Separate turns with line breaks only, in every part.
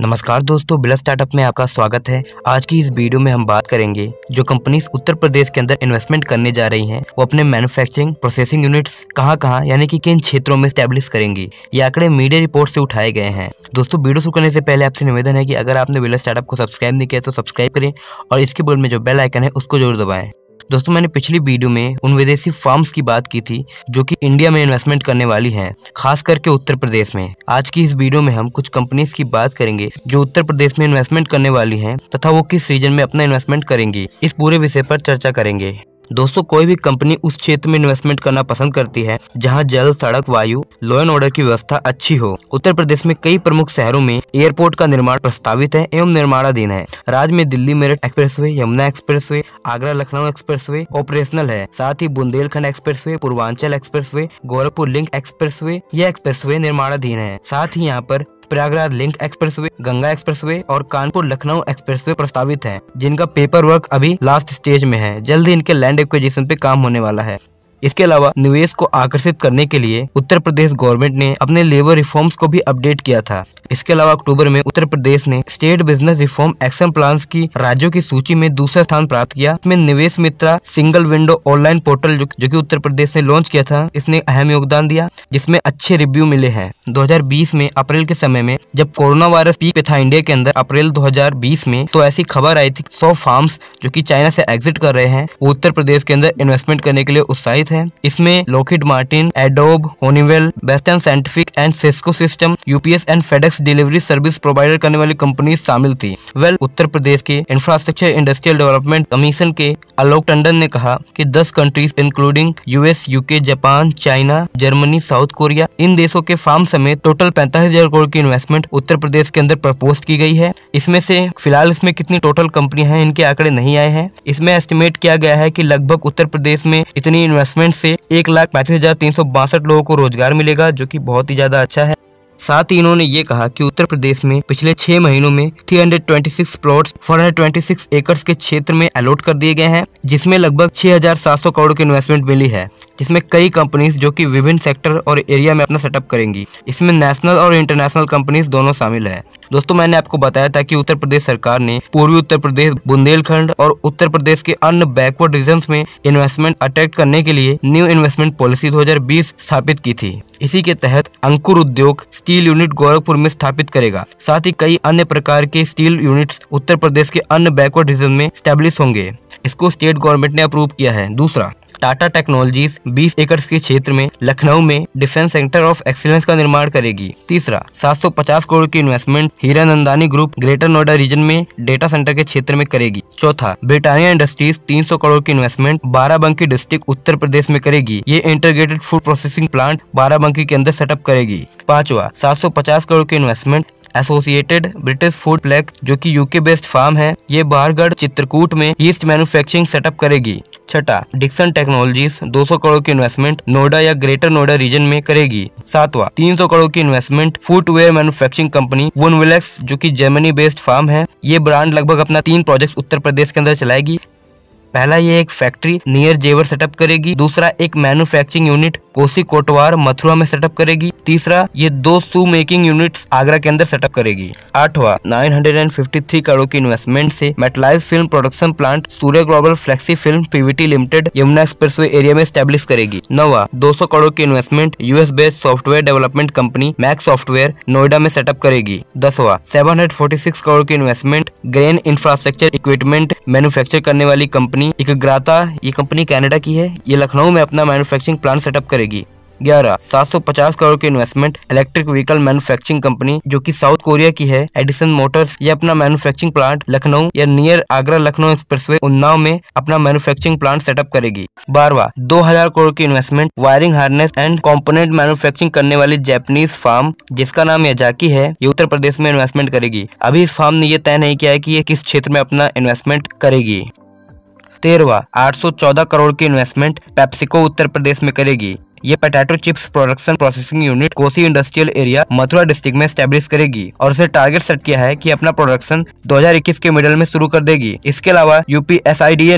नमस्कार दोस्तों बिला स्टार्टअप में आपका स्वागत है आज की इस वीडियो में हम बात करेंगे जो कंपनीज उत्तर प्रदेश के अंदर इन्वेस्टमेंट करने जा रही हैं वो अपने मैन्युफैक्चरिंग प्रोसेसिंग यूनिट्स कहां कहां यानी कि किन क्षेत्रों में स्टैब्लिश करेंगी ये आंकड़े मीडिया रिपोर्ट से उठाए गए हैं दोस्तों वीडियो शुरू करने से पहले आपसे निवेदन है कि अगर आपने बिला स्टार्टअप को सब्सक्राइब नहीं किया तो सब्सक्राइब करें और इसके बोल में जो बेल आइकन है उसको जरूर दबाएं दोस्तों मैंने पिछली वीडियो में उन विदेशी फार्म्स की बात की थी जो कि इंडिया में इन्वेस्टमेंट करने वाली हैं खास करके उत्तर प्रदेश में आज की इस वीडियो में हम कुछ कंपनीज की बात करेंगे जो उत्तर प्रदेश में इन्वेस्टमेंट करने वाली है तथा वो किस रीजन में अपना इन्वेस्टमेंट करेंगी इस पूरे विषय पर चर्चा करेंगे दोस्तों कोई भी कंपनी उस क्षेत्र में इन्वेस्टमेंट करना पसंद करती है जहां जल सड़क वायु लॉ एंड ऑर्डर की व्यवस्था अच्छी हो उत्तर प्रदेश में कई प्रमुख शहरों में एयरपोर्ट का निर्माण प्रस्तावित है एवं निर्माणाधीन है राज्य में Delhi Meerut expressway Yamuna expressway Agra Lucknow expressway operational है साथ ही Bundelkhand expressway Purvanchal expressway Gorakhpur link expressway यह एक्सप्रेसवे निर्माणाधीन है साथ ही यहाँ पर Prayagraj link expressway, Ganga expressway और कानपुर लखनऊ एक्सप्रेसवे प्रस्तावित हैं, जिनका पेपर वर्क अभी लास्ट स्टेज में है जल्द ही इनके लैंड एक्विजिशन पे काम होने वाला है इसके अलावा निवेश को आकर्षित करने के लिए उत्तर प्रदेश गवर्नमेंट ने अपने लेबर रिफॉर्म्स को भी अपडेट किया था इसके अलावा अक्टूबर में उत्तर प्रदेश ने state business reform action plan की राज्यों की सूची में दूसरा स्थान प्राप्त किया इसमें Nivesh Mitra single window online portal जो की उत्तर प्रदेश ने लॉन्च किया था इसने अहम योगदान दिया जिसमें अच्छे रिव्यू मिले हैं 2020 में अप्रैल के समय में जब कोरोना वायरस पीक पे था इंडिया के अंदर अप्रैल 2020 में तो ऐसी खबर आई थी सौ फार्म्स जो कि चाइना से एग्जिट कर रहे हैं वो उत्तर प्रदेश के अंदर इन्वेस्टमेंट करने के लिए उत्साहित हैं इसमें Lockheed Martin Adobe Honeywell western scientific and Cisco system UPS and FedEx service delivery service provider करने वाली कंपनी शामिल थी वेल उत्तर प्रदेश के इंफ्रास्ट्रक्चर इंडस्ट्रियल डेवलपमेंट कमीशन के आलोक टंडन ने कहा कि 10 countries including US UK Japan China Germany South Korea इन देशों के फार्म समेत टोटल पैंतालीस हजार करोड़ की इन्वेस्टमेंट उत्तर प्रदेश के अंदर प्रपोज की गई है इसमें से फिलहाल इसमें कितनी टोटल कंपनियां हैं इनके आंकड़े नहीं आए हैं इसमें एस्टिमेट किया गया है कि लगभग उत्तर प्रदेश में इतनी इन्वेस्टमेंट से एक लाख पैंतीस हजार तीन सौ बासठ लोगों को रोजगार मिलेगा जो की बहुत ही ज्यादा अच्छा है साथ ही इन्होंने ये कहा कि उत्तर प्रदेश में पिछले छह महीनों में 326 प्लॉट फोर एकर्स के क्षेत्र में अलॉट कर दिए गए हैं जिसमें लगभग 6,700 करोड़ की इन्वेस्टमेंट मिली है जिसमें कई कंपनीज जो कि विभिन्न सेक्टर और एरिया में अपना सेटअप करेंगी इसमें नेशनल और इंटरनेशनल कंपनीज दोनों शामिल है दोस्तों मैंने आपको बताया था कि उत्तर प्रदेश सरकार ने पूर्वी उत्तर प्रदेश बुंदेलखंड और उत्तर प्रदेश के अन्य बैकवर्ड रीजन में इन्वेस्टमेंट अट्रैक्ट करने के लिए न्यू इन्वेस्टमेंट पॉलिसी 2020 स्थापित की थी इसी के तहत अंकुर उद्योग स्टील यूनिट गोरखपुर में स्थापित करेगा साथ ही कई अन्य प्रकार के स्टील यूनिट उत्तर प्रदेश के अन्य बैकवर्ड रीजन में स्टेब्लिश होंगे इसको स्टेट गवर्नमेंट ने अप्रूव किया है दूसरा टाटा टेक्नोलॉजीज 20 एकड़ के क्षेत्र में लखनऊ में डिफेंस सेंटर ऑफ एक्सीलेंस का निर्माण करेगी तीसरा 750 करोड़ की investment Hiranandani group Greater Noida region में डेटा सेंटर के क्षेत्र में करेगी चौथा ब्रिटानिया इंडस्ट्रीज 300 करोड़ की इन्वेस्टमेंट बाराबंकी डिस्ट्रिक्ट उत्तर प्रदेश में करेगी ये integrated food processing plant Barabanki के अंदर सेटअप करेगी पांचवा 750 करोड़ की investment associated British food plc जो कि यूके बेस्ड फार्म है ये बारगढ़ चित्रकूट में ईस्ट मैन्युफैक्चरिंग सेटअप करेगी छठा डिक्सन टेक्नोलॉजीज 200 करोड़ की इन्वेस्टमेंट नोएडा या ग्रेटर नोएडा रीजन में करेगी तीन 300 करोड़ की इन्वेस्टमेंट फुटवेयर मैन्युफैक्चरिंग कंपनी वुनविलेक्स जो कि जर्मनी बेस्ड फार्म है ये ब्रांड लगभग अपना तीन प्रोजेक्ट उत्तर प्रदेश के अंदर चलाएगी पहला ये एक फैक्ट्री नियर जेवर सेटअप करेगी दूसरा एक मैन्युफैक्चरिंग यूनिट कोसी कोटवार मथुरा में सेटअप करेगी तीसरा ये दो शू मेकिंग यूनिट्स आगरा के अंदर सेटअप करेगी आठवा 953 करोड़ की इन्वेस्टमेंट से metallise film production plant Surya global flexi film PVT limited Yamuna express area में स्टेब्लिश करेगी नवा सौ करोड़ की investment US based software development company Mac software Noida में सेटअप करेगी दसवा सिक्स करोड़ की investment grain infrastructure equipment manufacture करने वाली कंपनी कंपनी इकग्राता ये कंपनी कनाडा की है ये लखनऊ में अपना मैन्युफैक्चरिंग प्लांट सेटअप करेगी ग्यारह सात सौ पचास करोड़ के investment electric vehicle manufacturing company जो कि साउथ कोरिया की है एडिसन मोटर्स ये अपना मैन्युफैक्चरिंग प्लांट लखनऊ या नियर आगरा लखनऊ एक्सप्रेसवे उन्नाव में अपना मैन्युफैक्चरिंग प्लांट सेटअप करेगी बारवा दो हजार करोड़ की investment wiring harness and component manufacturing करने वाली जैपनीज फार्म जिसका नाम यजाकी है ये उत्तर प्रदेश में इन्वेस्टमेंट करेगी अभी इस फार्म ने यह तय नहीं किया है की कि ये किस क्षेत्र में अपना इन्वेस्टमेंट करेगी तेरवा चौदह करोड़ की इन्वेस्टमेंट पेप्सिको उत्तर प्रदेश में करेगी ये potato chips production processing unit Kosi industrial area Mathura district में स्टेब्लिश करेगी और उसे टारगेट सेट किया है कि अपना प्रोडक्शन 2021 के मिडल में शुरू कर देगी इसके अलावा यूपी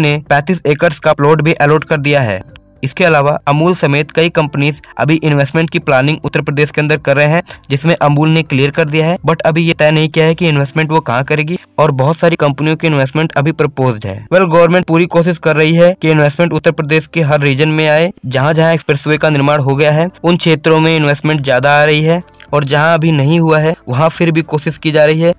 ने 35 एकड़ का प्लॉट भी अलॉट कर दिया है इसके अलावा अमूल समेत कई कंपनीज अभी इन्वेस्टमेंट की प्लानिंग उत्तर प्रदेश के अंदर कर रहे हैं जिसमें अमूल ने क्लियर कर दिया है बट अभी ये तय नहीं किया है कि इन्वेस्टमेंट वो कहाँ करेगी और बहुत सारी कंपनियों की इन्वेस्टमेंट अभी प्रपोज है वेल well, गवर्नमेंट पूरी कोशिश कर रही है की इन्वेस्टमेंट उत्तर प्रदेश के हर रीजन में आए जहाँ जहाँ एक्सप्रेस का निर्माण हो गया है उन क्षेत्रों में इन्वेस्टमेंट ज्यादा आ रही है और जहां अभी नहीं हुआ है वहां फिर भी कोशिश की जा रही है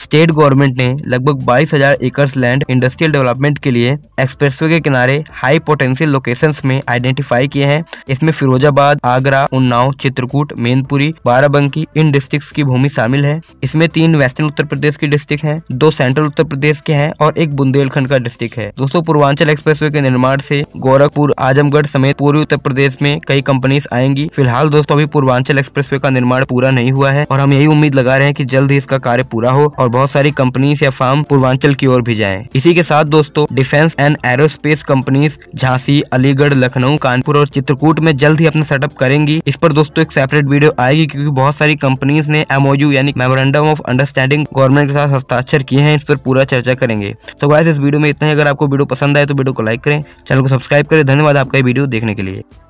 स्टेट गवर्नमेंट ने लगभग 22,000 एकर्स लैंड इंडस्ट्रियल डेवलपमेंट के लिए एक्सप्रेसवे के किनारे हाई पोटेंशियल लोकेशंस में आइडेंटिफाई किए हैं इसमें फिरोजाबाद आगरा उन्नाव चित्रकूट मेनपुरी बाराबंकी इन डिस्ट्रिक्ट की भूमि शामिल है इसमें तीन वेस्टर्न उत्तर प्रदेश की डिस्ट्रिक्ट है दो सेंट्रल उत्तर प्रदेश के हैं और एक बुंदेलखंड का डिस्ट्रिक्ट है दोस्तों पूर्वांचल एक्सप्रेस के निर्माण से गोरखपुर आजमगढ़ समेत पूर्वी उत्तर प्रदेश में कई कंपनीज आएंगी फिलहाल दोस्तों अभी पूर्वांचल एक्सप्रेस का निर्माण पूरा नहीं हुआ है और हम यही उम्मीद लगा रहे हैं की जल्द ही इसका कार्य पूरा हो और और बहुत सारी कंपनी या फार्म पूर्वांचल की ओर भी जाए इसी के साथ दोस्तों defence and aerospace companies Jhansi Aligarh Lucknow Kanpur और चित्रकूट में जल्द ही अपना सेटअप करेंगी इस पर दोस्तों एक सेपरेट वीडियो आएगी क्योंकि बहुत सारी कंपनीज ने एमओयू यानी मेमोरेंडम ऑफ अंडरस्टैंडिंग गवर्नमेंट के साथ हस्ताक्षर किए हैं इस पर पूरा चर्चा करेंगे तो वैसे इस वीडियो में इतना ही अगर आपको वीडियो पसंद आए तो वीडियो को लाइक करें चैनल को सब्सक्राइब करें धन्यवाद आपका वीडियो देखने के लिए